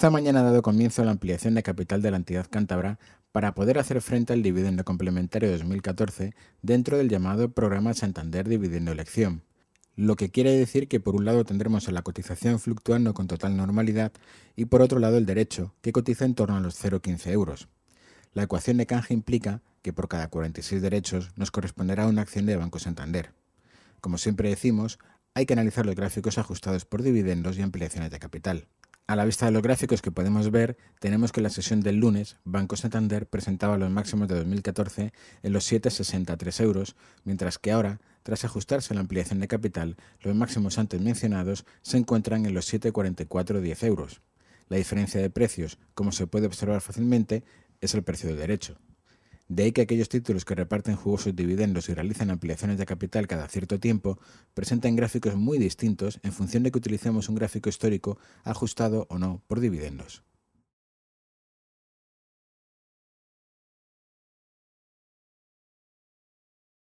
Esta mañana ha dado comienzo a la ampliación de capital de la entidad cántabra para poder hacer frente al dividendo complementario 2014 dentro del llamado Programa Santander Dividendo Elección. Lo que quiere decir que por un lado tendremos a la cotización fluctuando con total normalidad y por otro lado el derecho, que cotiza en torno a los 0,15 euros. La ecuación de canje implica que por cada 46 derechos nos corresponderá una acción de Banco Santander. Como siempre decimos, hay que analizar los gráficos ajustados por dividendos y ampliaciones de capital. A la vista de los gráficos que podemos ver, tenemos que en la sesión del lunes, Banco Santander presentaba los máximos de 2014 en los 7,63 euros, mientras que ahora, tras ajustarse a la ampliación de capital, los máximos antes mencionados se encuentran en los 7,44,10 euros. La diferencia de precios, como se puede observar fácilmente, es el precio de derecho. De ahí que aquellos títulos que reparten jugosos dividendos y realizan ampliaciones de capital cada cierto tiempo presentan gráficos muy distintos en función de que utilicemos un gráfico histórico ajustado o no por dividendos.